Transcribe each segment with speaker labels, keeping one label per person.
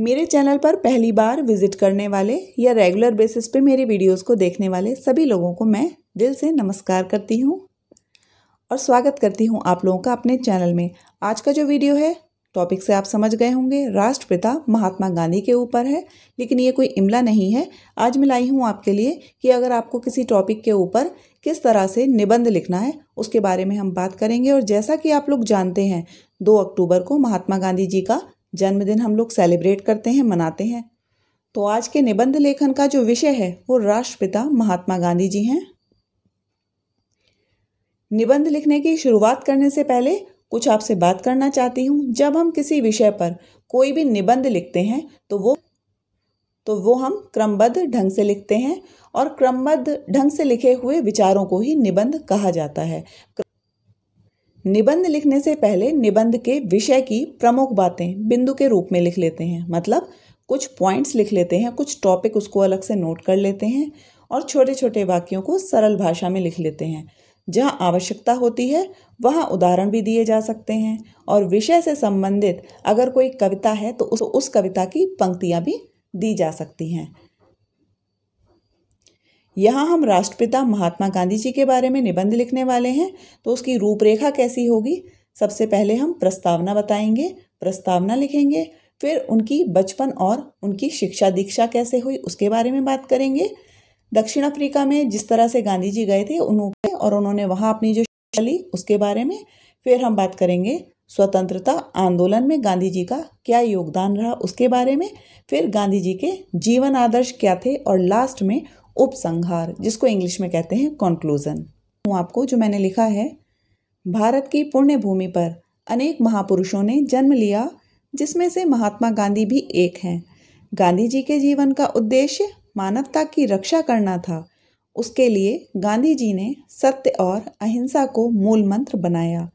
Speaker 1: मेरे चैनल पर पहली बार विजिट करने वाले या रेगुलर बेसिस पे मेरे वीडियोस को देखने वाले सभी लोगों को मैं दिल से नमस्कार करती हूँ और स्वागत करती हूँ आप लोगों का अपने चैनल में आज का जो वीडियो है टॉपिक से आप समझ गए होंगे राष्ट्रपिता महात्मा गांधी के ऊपर है लेकिन ये कोई इमला नहीं है आज मैं लाई हूँ आपके लिए कि अगर आपको किसी टॉपिक के ऊपर किस तरह से निबंध लिखना है उसके बारे में हम बात करेंगे और जैसा कि आप लोग जानते हैं दो अक्टूबर को महात्मा गांधी जी का जन्मदिन हम लोग सेलिब्रेट करते हैं मनाते हैं तो आज के निबंध लेखन का जो विषय है वो राष्ट्रपिता महात्मा गांधी जी हैं निबंध लिखने की शुरुआत करने से पहले कुछ आपसे बात करना चाहती हूँ जब हम किसी विषय पर कोई भी निबंध लिखते हैं तो वो तो वो हम क्रमबद्ध ढंग से लिखते हैं और क्रमबद्ध ढंग से लिखे हुए विचारों को ही निबंध कहा जाता है निबंध लिखने से पहले निबंध के विषय की प्रमुख बातें बिंदु के रूप में लिख लेते हैं मतलब कुछ पॉइंट्स लिख लेते हैं कुछ टॉपिक उसको अलग से नोट कर लेते हैं और छोटे छोटे वाक्यों को सरल भाषा में लिख लेते हैं जहाँ आवश्यकता होती है वहाँ उदाहरण भी दिए जा सकते हैं और विषय से संबंधित अगर कोई कविता है तो उस, उस कविता की पंक्तियाँ भी दी जा सकती हैं यहाँ हम राष्ट्रपिता महात्मा गांधी जी के बारे में निबंध लिखने वाले हैं तो उसकी रूपरेखा कैसी होगी सबसे पहले हम प्रस्तावना बताएंगे प्रस्तावना लिखेंगे फिर उनकी बचपन और उनकी शिक्षा दीक्षा कैसे हुई उसके बारे में बात करेंगे दक्षिण अफ्रीका में जिस तरह से गांधी जी गए थे उन्होंने और उन्होंने वहाँ अपनी जो शिक्षा ली उसके बारे में फिर हम बात करेंगे स्वतंत्रता आंदोलन में गांधी जी का क्या योगदान रहा उसके बारे में फिर गांधी जी के जीवन आदर्श क्या थे और लास्ट में उपसंहार जिसको इंग्लिश में कहते हैं कॉन्क्लूज़न हूँ आपको जो मैंने लिखा है भारत की पुण्य भूमि पर अनेक महापुरुषों ने जन्म लिया जिसमें से महात्मा गांधी भी एक हैं गांधी जी के जीवन का उद्देश्य मानवता की रक्षा करना था उसके लिए गांधी जी ने सत्य और अहिंसा को मूल मंत्र बनाया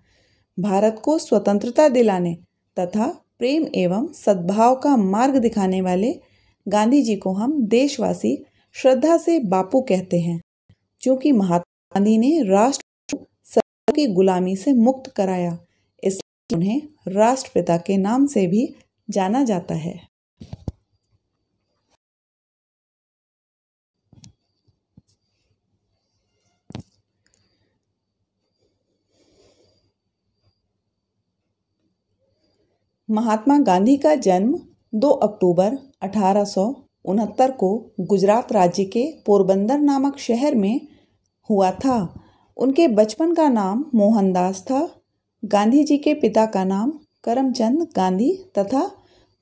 Speaker 1: भारत को स्वतंत्रता दिलाने तथा प्रेम एवं सद्भाव का मार्ग दिखाने वाले गांधी जी को हम देशवासी श्रद्धा से बापू कहते हैं क्योंकि महात्मा गांधी ने राष्ट्र की गुलामी से मुक्त कराया इसलिए उन्हें राष्ट्रपिता के नाम से भी जाना जाता है महात्मा गांधी का जन्म 2 अक्टूबर अठारह उनहत्तर को गुजरात राज्य के पोरबंदर नामक शहर में हुआ था उनके बचपन का नाम मोहनदास था गांधी जी के पिता का नाम करमचंद गांधी तथा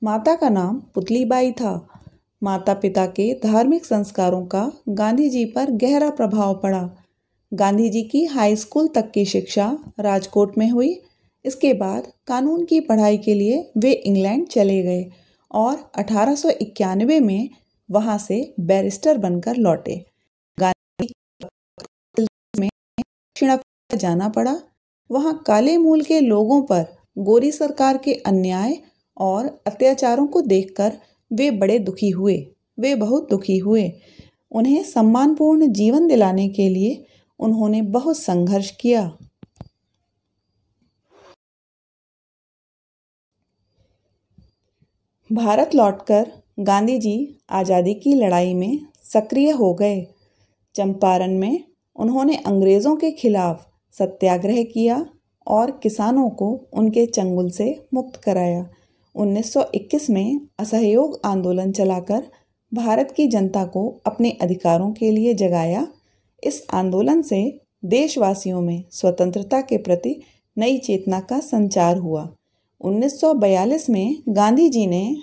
Speaker 1: माता का नाम पुतलीबाई था माता पिता के धार्मिक संस्कारों का गांधी जी पर गहरा प्रभाव पड़ा गांधी जी की हाई स्कूल तक की शिक्षा राजकोट में हुई इसके बाद कानून की पढ़ाई के लिए वे इंग्लैंड चले गए और 1891 में वहाँ से बैरिस्टर बनकर लौटे गांधी में दक्षिण अफ्रीका जाना पड़ा वहाँ काले मूल के लोगों पर गोरी सरकार के अन्याय और अत्याचारों को देखकर वे बड़े दुखी हुए वे बहुत दुखी हुए उन्हें सम्मानपूर्ण जीवन दिलाने के लिए उन्होंने बहुत संघर्ष किया भारत लौटकर गांधी जी आज़ादी की लड़ाई में सक्रिय हो गए चंपारण में उन्होंने अंग्रेज़ों के खिलाफ सत्याग्रह किया और किसानों को उनके चंगुल से मुक्त कराया 1921 में असहयोग आंदोलन चलाकर भारत की जनता को अपने अधिकारों के लिए जगाया इस आंदोलन से देशवासियों में स्वतंत्रता के प्रति नई चेतना का संचार हुआ 1942 में गांधी जी ने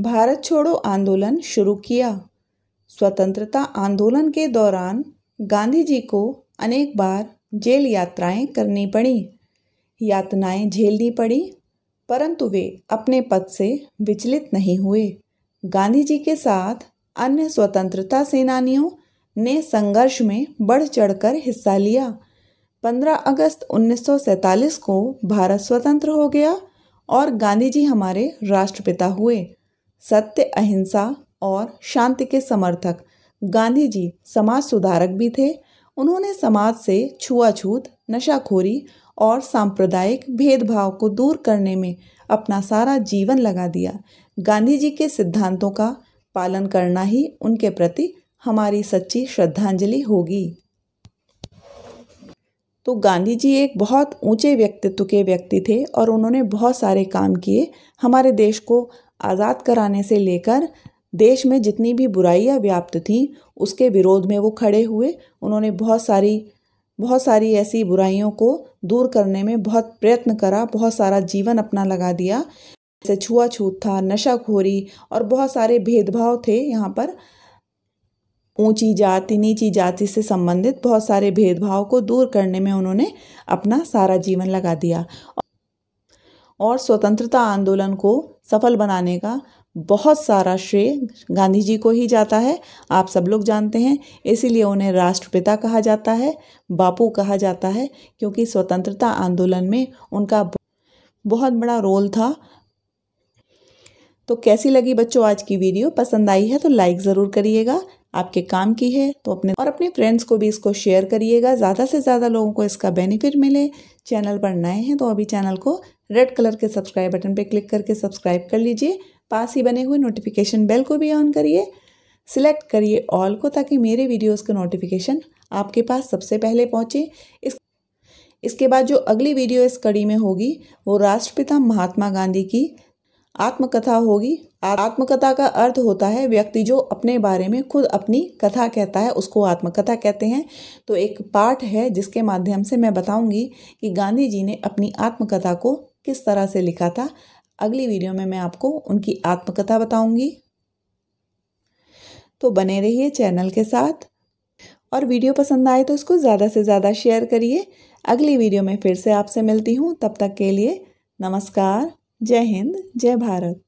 Speaker 1: भारत छोड़ो आंदोलन शुरू किया स्वतंत्रता आंदोलन के दौरान गांधी जी को अनेक बार जेल यात्राएं करनी पड़ी यातनाएं झेलनी पड़ी परंतु वे अपने पद से विचलित नहीं हुए गांधी जी के साथ अन्य स्वतंत्रता सेनानियों ने संघर्ष में बढ़ चढ़कर हिस्सा लिया 15 अगस्त 1947 को भारत स्वतंत्र हो गया और गांधी जी हमारे राष्ट्रपिता हुए सत्य अहिंसा और शांति के समर्थक गांधी जी समाज सुधारक भी थे उन्होंने समाज से छुआछूत नशाखोरी और सांप्रदायिक भेदभाव को दूर करने में अपना सारा जीवन लगा दिया गांधी जी के सिद्धांतों का पालन करना ही उनके प्रति हमारी सच्ची श्रद्धांजलि होगी तो गांधी जी एक बहुत ऊंचे व्यक्तित्व के व्यक्ति थे और उन्होंने बहुत सारे काम किए हमारे देश को आज़ाद कराने से लेकर देश में जितनी भी बुराइयां व्याप्त थीं उसके विरोध में वो खड़े हुए उन्होंने बहुत सारी बहुत सारी ऐसी बुराइयों को दूर करने में बहुत प्रयत्न करा बहुत सारा जीवन अपना लगा दिया जैसे छुआछूत था नशाखोरी और बहुत सारे भेदभाव थे यहाँ पर ऊंची जाति नीची जाति से संबंधित बहुत सारे भेदभाव को दूर करने में उन्होंने अपना सारा जीवन लगा दिया और स्वतंत्रता आंदोलन को सफल बनाने का बहुत सारा श्रेय गांधी जी को ही जाता है आप सब लोग जानते हैं इसीलिए उन्हें राष्ट्रपिता कहा जाता है बापू कहा जाता है क्योंकि स्वतंत्रता आंदोलन में उनका बहुत बड़ा रोल था तो कैसी लगी बच्चों आज की वीडियो पसंद आई है तो लाइक ज़रूर करिएगा आपके काम की है तो अपने और अपने फ्रेंड्स को भी इसको शेयर करिएगा ज़्यादा से ज़्यादा लोगों को इसका बेनिफिट मिले चैनल पर नए हैं तो अभी चैनल को रेड कलर के सब्सक्राइब बटन पर क्लिक करके सब्सक्राइब कर लीजिए पास ही बने हुए नोटिफिकेशन बेल को भी ऑन करिए सिलेक्ट करिए ऑल को ताकि मेरे वीडियोस का नोटिफिकेशन आपके पास सबसे पहले पहुँचे इस इसके बाद जो अगली वीडियो इस कड़ी में होगी वो राष्ट्रपिता महात्मा गांधी की आत्मकथा होगी आत्मकथा का अर्थ होता है व्यक्ति जो अपने बारे में खुद अपनी कथा कहता है उसको आत्मकथा कहते हैं तो एक पाठ है जिसके माध्यम से मैं बताऊंगी कि गांधी जी ने अपनी आत्मकथा को किस तरह से लिखा था अगली वीडियो में मैं आपको उनकी आत्मकथा बताऊंगी तो बने रहिए चैनल के साथ और वीडियो पसंद आए तो इसको ज़्यादा से ज़्यादा शेयर करिए अगली वीडियो में फिर से आपसे मिलती हूँ तब तक के लिए नमस्कार जय हिंद जय भारत